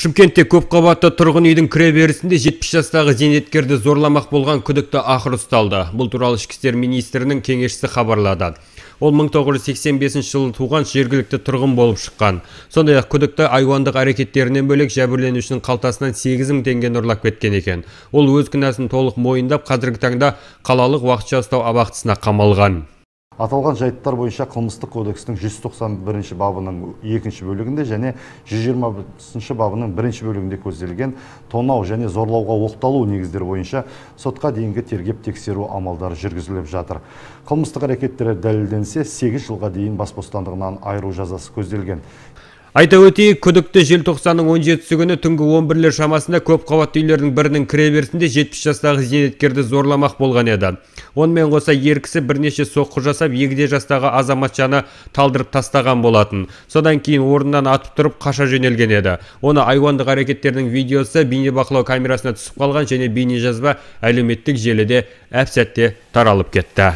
Шымкентте көпқабатты тұрғын үйдің кіреберісінде 70 жастағы зейнеткерді зорламақ болған күдікті ақыр ұсталды. Бұл туралы ішкі істер министрінің кеңесшісі хабарлады. Ол 1985 жылы туған жергілікті тұрғын болып шыққан. Сондай ақ күдікті айуандық әрекеттерінен бөлек жәбірленушінің қалтасынан 8 мың теңгені ұрлап кеткен екен. Ол өз кінәсін толық мойындап, қазіргі таңда қалалық уақытша ұстау абақтысына қамалған аталған жайттар бойынша қылмыстық кодекстің 191 тоқсан бірінші бабының екінші бөлігінде және 120-ші бабының бірінші бөлігінде көзделген тонау және зорлауға оқталу негіздер бойынша сотқа дейінгі тергеп тексеру амалдары жүргізіліп жатыр қылмыстық әрекеттері дәлелденсе 8 жылға дейін бас бостандығынан айыру жазасы көзделген Айта өтейік, күдікті желтоқсанның 17-сі күні түнгі 11-лер шамасында көп қабатты үйлердің бірінің кіреберісінде 70 жастағы зейнеткерді зорламақ болған еді. Онымен қоса еркісі бірнеше соққы жасап, егде жастағы азаматшаны талдырып тастаған болатын. Содан кейін орнынан атып тұрып қаша жөнелген еді. Оны айуандық әрекеттердің видеосы бейнебақылау камерасына түсіп қалған және бейнежазба әлеуметтік желіде әп таралып кетті.